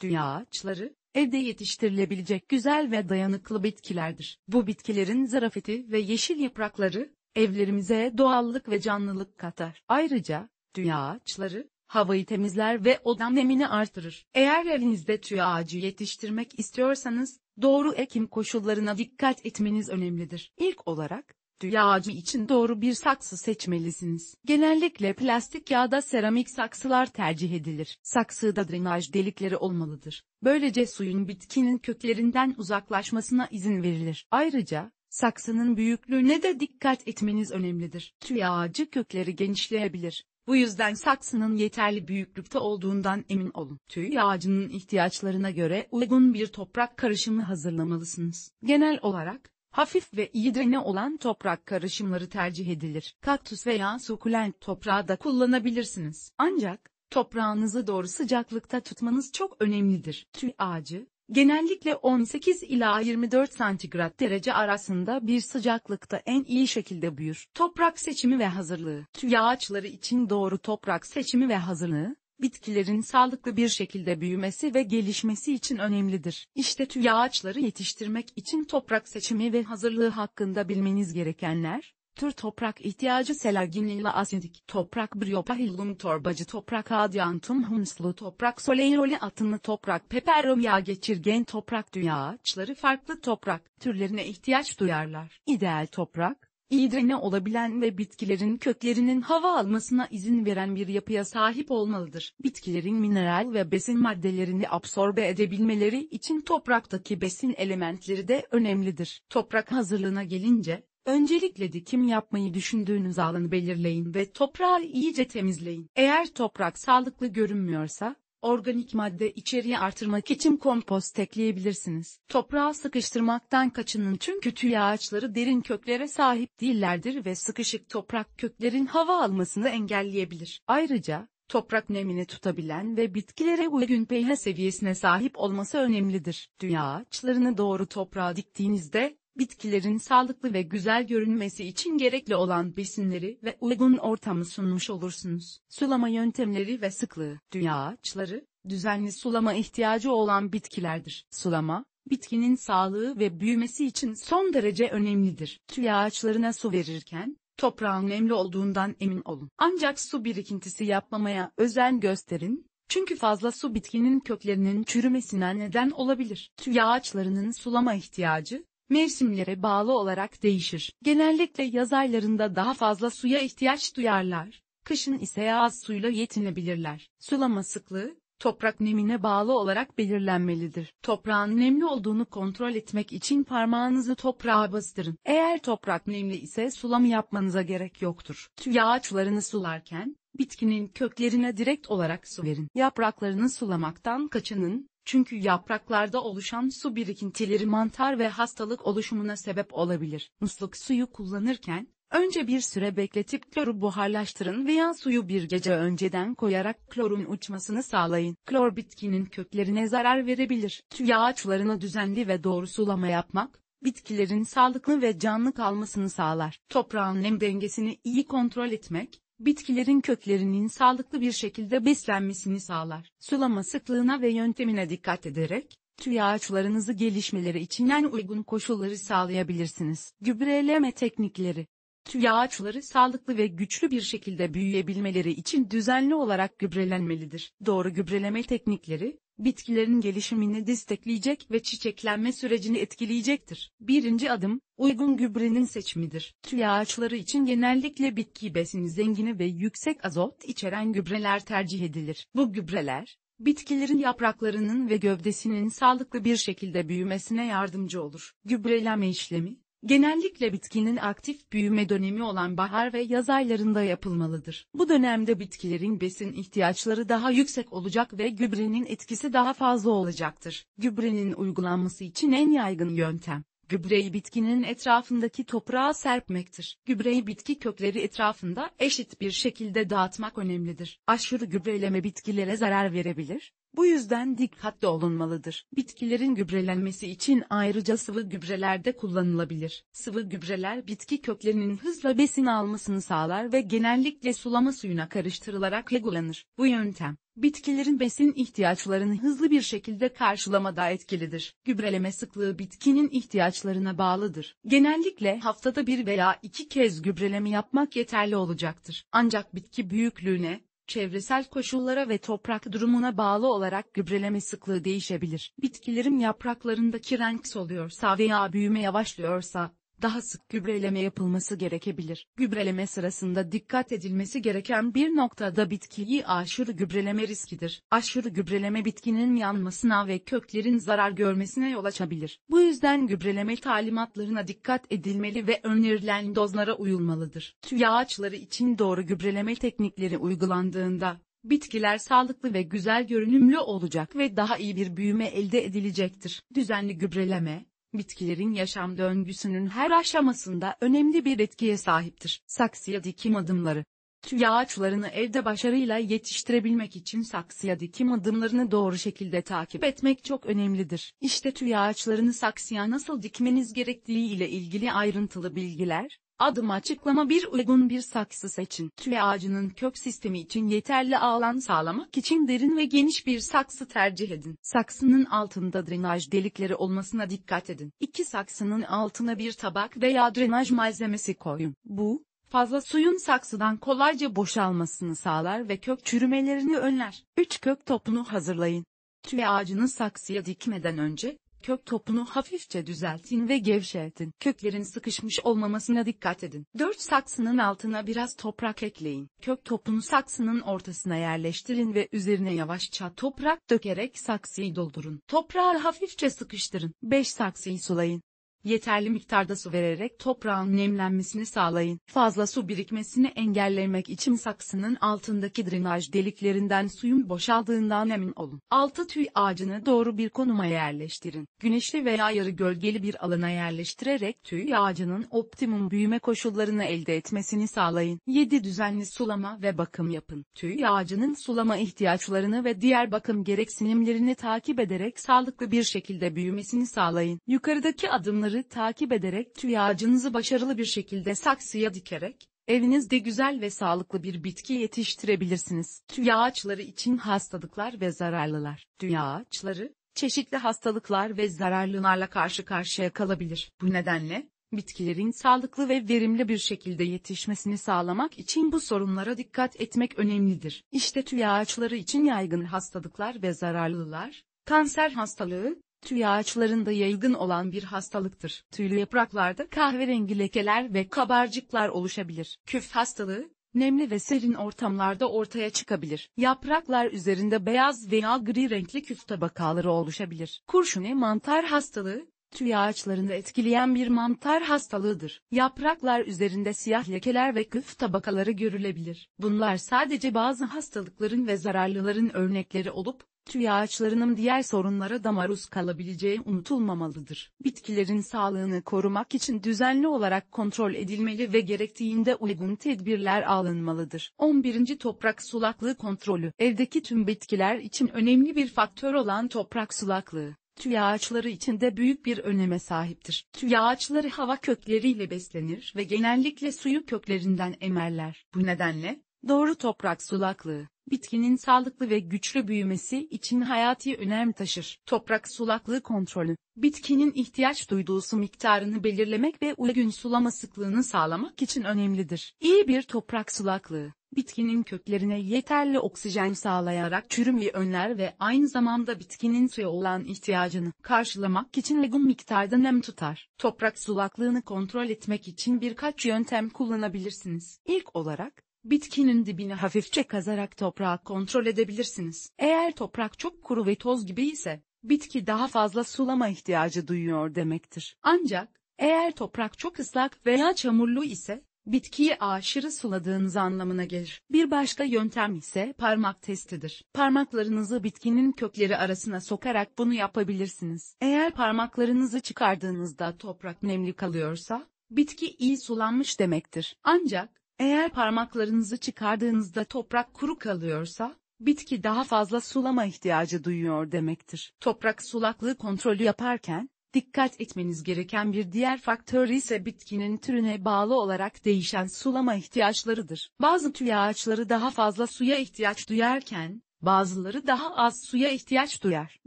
Dünya ağaçları, evde yetiştirilebilecek güzel ve dayanıklı bitkilerdir. Bu bitkilerin zarafeti ve yeşil yaprakları, evlerimize doğallık ve canlılık katar. Ayrıca, dünya ağaçları, havayı temizler ve oda nemini artırır. Eğer evinizde tüy ağacı yetiştirmek istiyorsanız, doğru ekim koşullarına dikkat etmeniz önemlidir. İlk olarak, düğü ağacı için doğru bir saksı seçmelisiniz. Genellikle plastik ya da seramik saksılar tercih edilir. Saksıda drenaj delikleri olmalıdır. Böylece suyun bitkinin köklerinden uzaklaşmasına izin verilir. Ayrıca, saksının büyüklüğüne de dikkat etmeniz önemlidir. Tüyağacı kökleri genişleyebilir. Bu yüzden saksının yeterli büyüklükte olduğundan emin olun. Tüy ağacının ihtiyaçlarına göre uygun bir toprak karışımı hazırlamalısınız. Genel olarak, Hafif ve iyi dene olan toprak karışımları tercih edilir. Kaktüs veya sukulent toprağı da kullanabilirsiniz. Ancak, toprağınızı doğru sıcaklıkta tutmanız çok önemlidir. Tül ağacı, genellikle 18 ila 24 santigrat derece arasında bir sıcaklıkta en iyi şekilde büyür. Toprak seçimi ve hazırlığı Tüy ağaçları için doğru toprak seçimi ve hazırlığı, bitkilerin sağlıklı bir şekilde büyümesi ve gelişmesi için önemlidir. İşte tüy ağaçları yetiştirmek için toprak seçimi ve hazırlığı hakkında bilmeniz gerekenler, tür toprak ihtiyacı selaginilla asidik toprak bryopahillum torbacı toprak adyantum hunslu toprak soleiroli atını toprak peperum yağ geçirgen toprak dünya ağaçları farklı toprak türlerine ihtiyaç duyarlar. İdeal toprak iyi olabilen ve bitkilerin köklerinin hava almasına izin veren bir yapıya sahip olmalıdır. Bitkilerin mineral ve besin maddelerini absorbe edebilmeleri için topraktaki besin elementleri de önemlidir. Toprak hazırlığına gelince, Öncelikle dikim yapmayı düşündüğünüz alanı belirleyin ve toprağı iyice temizleyin. Eğer toprak sağlıklı görünmüyorsa, Organik madde içeriği artırmak için kompost ekleyebilirsiniz. Toprağı sıkıştırmaktan kaçının çünkü tüy ağaçları derin köklere sahip değillerdir ve sıkışık toprak köklerin hava almasını engelleyebilir. Ayrıca, toprak nemini tutabilen ve bitkilere uygun pH seviyesine sahip olması önemlidir. Dünya ağaçlarını doğru toprağa diktiğinizde, bitkilerin sağlıklı ve güzel görünmesi için gerekli olan besinleri ve uygun ortamı sunmuş olursunuz. Sulama yöntemleri ve sıklığı, dünya ağaçları, düzenli sulama ihtiyacı olan bitkilerdir. Sulama, bitkinin sağlığı ve büyümesi için son derece önemlidir. Tüy ağaçlarına su verirken, toprağın nemli olduğundan emin olun. Ancak su birikintisi yapmamaya özen gösterin, çünkü fazla su bitkinin köklerinin çürümesine neden olabilir. Tüy ağaçlarının sulama ihtiyacı, mevsimlere bağlı olarak değişir. Genellikle yaz aylarında daha fazla suya ihtiyaç duyarlar, kışın ise az suyla yetinebilirler. Sulama sıklığı, toprak nemine bağlı olarak belirlenmelidir. Toprağın nemli olduğunu kontrol etmek için parmağınızı toprağa bastırın. Eğer toprak nemli ise sulama yapmanıza gerek yoktur. Tüy ağaçlarını sularken, bitkinin köklerine direkt olarak su verin. Yapraklarını sulamaktan kaçının, çünkü yapraklarda oluşan su birikintileri mantar ve hastalık oluşumuna sebep olabilir. Musluk suyu kullanırken, önce bir süre bekletip kloru buharlaştırın veya suyu bir gece önceden koyarak klorun uçmasını sağlayın. Klor bitkinin köklerine zarar verebilir. Tüy ağaçlarına düzenli ve doğru sulama yapmak, bitkilerin sağlıklı ve canlı kalmasını sağlar. Toprağın nem dengesini iyi kontrol etmek, bitkilerin köklerinin sağlıklı bir şekilde beslenmesini sağlar. Sulama sıklığına ve yöntemine dikkat ederek, tüy ağaçlarınızı gelişmeleri için en uygun koşulları sağlayabilirsiniz. Gübreleme teknikleri Tüy ağaçları sağlıklı ve güçlü bir şekilde büyüyebilmeleri için düzenli olarak gübrelenmelidir. Doğru gübreleme teknikleri, bitkilerin gelişimini destekleyecek ve çiçeklenme sürecini etkileyecektir. Birinci adım, uygun gübrenin seçimidir. Tül ağaçları için genellikle bitki besini zengini ve yüksek azot içeren gübreler tercih edilir. Bu gübreler, bitkilerin yapraklarının ve gövdesinin sağlıklı bir şekilde büyümesine yardımcı olur. Gübreleme işlemi, Genellikle bitkinin aktif büyüme dönemi olan bahar ve yaz aylarında yapılmalıdır. Bu dönemde bitkilerin besin ihtiyaçları daha yüksek olacak ve gübrenin etkisi daha fazla olacaktır. Gübrenin uygulanması için en yaygın yöntem, gübreyi bitkinin etrafındaki toprağa serpmektir. Gübreyi bitki kökleri etrafında eşit bir şekilde dağıtmak önemlidir. Aşırı gübreleme bitkilere zarar verebilir, bu yüzden dikkatli olunmalıdır. Bitkilerin gübrelenmesi için ayrıca sıvı gübrelerde kullanılabilir. Sıvı gübreler bitki köklerinin hızla besin almasını sağlar ve genellikle sulama suyuna karıştırılarak uygulanır. Bu yöntem, bitkilerin besin ihtiyaçlarını hızlı bir şekilde karşılamada etkilidir. Gübreleme sıklığı bitkinin ihtiyaçlarına bağlıdır. Genellikle haftada bir veya iki kez gübreleme yapmak yeterli olacaktır. Ancak bitki büyüklüğüne, çevresel koşullara ve toprak durumuna bağlı olarak gübreleme sıklığı değişebilir. Bitkilerin yapraklarındaki renk soluyorsa veya büyüme yavaşlıyorsa, daha sık gübreleme yapılması gerekebilir. Gübreleme sırasında dikkat edilmesi gereken bir nokta da bitkiyi aşırı gübreleme riskidir. Aşırı gübreleme bitkinin yanmasına ve köklerin zarar görmesine yol açabilir. Bu yüzden gübreleme talimatlarına dikkat edilmeli ve önerilen dozlara uyulmalıdır. Tüy ağaçları için doğru gübreleme teknikleri uygulandığında bitkiler sağlıklı ve güzel görünümlü olacak ve daha iyi bir büyüme elde edilecektir. Düzenli gübreleme, bitkilerin yaşam döngüsünün her aşamasında önemli bir etkiye sahiptir. Saksıya dikim adımları Tüy ağaçlarını evde başarıyla yetiştirebilmek için saksıya dikim adımlarını doğru şekilde takip etmek çok önemlidir. İşte tüy ağaçlarını saksıya nasıl dikmeniz gerektiği ile ilgili ayrıntılı bilgiler, Adım açıklama bir uygun bir saksı seçin. Tüy ağacının kök sistemi için yeterli alan sağlamak için derin ve geniş bir saksı tercih edin. Saksının altında drenaj delikleri olmasına dikkat edin. İki saksının altına bir tabak veya drenaj malzemesi koyun. Bu, fazla suyun saksıdan kolayca boşalmasını sağlar ve kök çürümelerini önler. 3 kök topunu hazırlayın. Tüy ağacını saksıya dikmeden önce Kök topunu hafifçe düzeltin ve gevşetin. Köklerin sıkışmış olmamasına dikkat edin. 4 saksının altına biraz toprak ekleyin. Kök topunu saksının ortasına yerleştirin ve üzerine yavaşça toprak dökerek saksıyı doldurun. Toprağı hafifçe sıkıştırın. 5 saksıyı sulayın. Yeterli miktarda su vererek toprağın nemlenmesini sağlayın. Fazla su birikmesini engellemek için saksının altındaki drenaj deliklerinden suyun boşaldığından emin olun. Altı tüy ağacını doğru bir konuma yerleştirin. Güneşli veya yarı gölgeli bir alana yerleştirerek tüy ağacının optimum büyüme koşullarını elde etmesini sağlayın. 7 düzenli sulama ve bakım yapın. Tüy ağacının sulama ihtiyaçlarını ve diğer bakım gereksinimlerini takip ederek sağlıklı bir şekilde büyümesini sağlayın. Yukarıdaki adımları Bunları takip ederek tüy ağacınızı başarılı bir şekilde saksıya dikerek, evinizde güzel ve sağlıklı bir bitki yetiştirebilirsiniz. Tüy ağaçları için hastalıklar ve zararlılar. Tüy ağaçları, çeşitli hastalıklar ve zararlılarla karşı karşıya kalabilir. Bu nedenle, bitkilerin sağlıklı ve verimli bir şekilde yetişmesini sağlamak için bu sorunlara dikkat etmek önemlidir. İşte tüy ağaçları için yaygın hastalıklar ve zararlılar, kanser hastalığı, Tüy ağaçlarında yaygın olan bir hastalıktır. Tüylü yapraklarda kahverengi lekeler ve kabarcıklar oluşabilir. Küf hastalığı, nemli ve serin ortamlarda ortaya çıkabilir. Yapraklar üzerinde beyaz veya gri renkli küf tabakaları oluşabilir. Kurşun Kurşuni mantar hastalığı, tüy ağaçlarını etkileyen bir mantar hastalığıdır. Yapraklar üzerinde siyah lekeler ve küf tabakaları görülebilir. Bunlar sadece bazı hastalıkların ve zararlıların örnekleri olup, tüy ağaçlarının diğer sorunlara da maruz kalabileceği unutulmamalıdır. Bitkilerin sağlığını korumak için düzenli olarak kontrol edilmeli ve gerektiğinde uygun tedbirler alınmalıdır. 11. Toprak sulaklığı kontrolü Evdeki tüm bitkiler için önemli bir faktör olan toprak sulaklığı tüy ağaçları için de büyük bir öneme sahiptir. Tüy ağaçları hava kökleriyle beslenir ve genellikle suyu köklerinden emerler. Bu nedenle, doğru toprak sulaklığı, bitkinin sağlıklı ve güçlü büyümesi için hayati önem taşır. Toprak sulaklığı kontrolü, bitkinin ihtiyaç duyduğu su miktarını belirlemek ve uygun sulama sıklığını sağlamak için önemlidir. İyi bir toprak sulaklığı, bitkinin köklerine yeterli oksijen sağlayarak çürümeyi önler ve aynı zamanda bitkinin suya olan ihtiyacını karşılamak için uygun miktarda nem tutar. Toprak sulaklığını kontrol etmek için birkaç yöntem kullanabilirsiniz. İlk olarak, Bitkinin dibini hafifçe kazarak toprağı kontrol edebilirsiniz. Eğer toprak çok kuru ve toz gibi ise, bitki daha fazla sulama ihtiyacı duyuyor demektir. Ancak, eğer toprak çok ıslak veya çamurlu ise, bitkiyi aşırı suladığınız anlamına gelir. Bir başka yöntem ise parmak testidir. Parmaklarınızı bitkinin kökleri arasına sokarak bunu yapabilirsiniz. Eğer parmaklarınızı çıkardığınızda toprak nemli kalıyorsa, bitki iyi sulanmış demektir. Ancak, eğer parmaklarınızı çıkardığınızda toprak kuru kalıyorsa, bitki daha fazla sulama ihtiyacı duyuyor demektir. Toprak sulaklığı kontrolü yaparken, dikkat etmeniz gereken bir diğer faktör ise bitkinin türüne bağlı olarak değişen sulama ihtiyaçlarıdır. Bazı tüy ağaçları daha fazla suya ihtiyaç duyarken, Bazıları daha az suya ihtiyaç duyar.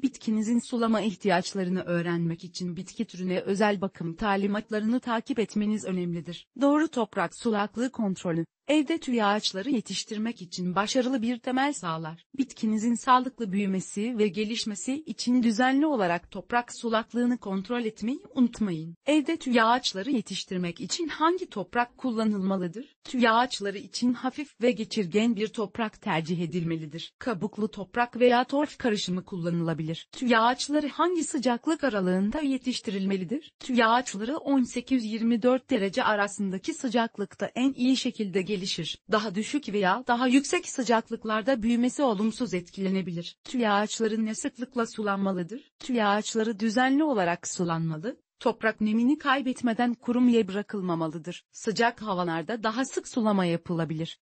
Bitkinizin sulama ihtiyaçlarını öğrenmek için bitki türüne özel bakım talimatlarını takip etmeniz önemlidir. Doğru toprak sulaklığı kontrolü Evde tüy ağaçları yetiştirmek için başarılı bir temel sağlar. Bitkinizin sağlıklı büyümesi ve gelişmesi için düzenli olarak toprak sulaklığını kontrol etmeyi unutmayın. Evde tüy ağaçları yetiştirmek için hangi toprak kullanılmalıdır? Tüy ağaçları için hafif ve geçirgen bir toprak tercih edilmelidir. Kabuklu toprak veya torf karışımı kullanılabilir. Tüy ağaçları hangi sıcaklık aralığında yetiştirilmelidir? Tüy ağaçları 18-24 derece arasındaki sıcaklıkta en iyi şekilde geliştirilir gelişir. Daha düşük veya daha yüksek sıcaklıklarda büyümesi olumsuz etkilenebilir. Tüy ağaçları ne sıklıkla sulanmalıdır? Tüy ağaçları düzenli olarak sulanmalı, toprak nemini kaybetmeden kurumaya bırakılmamalıdır. Sıcak havalarda daha sık sulama yapılabilir.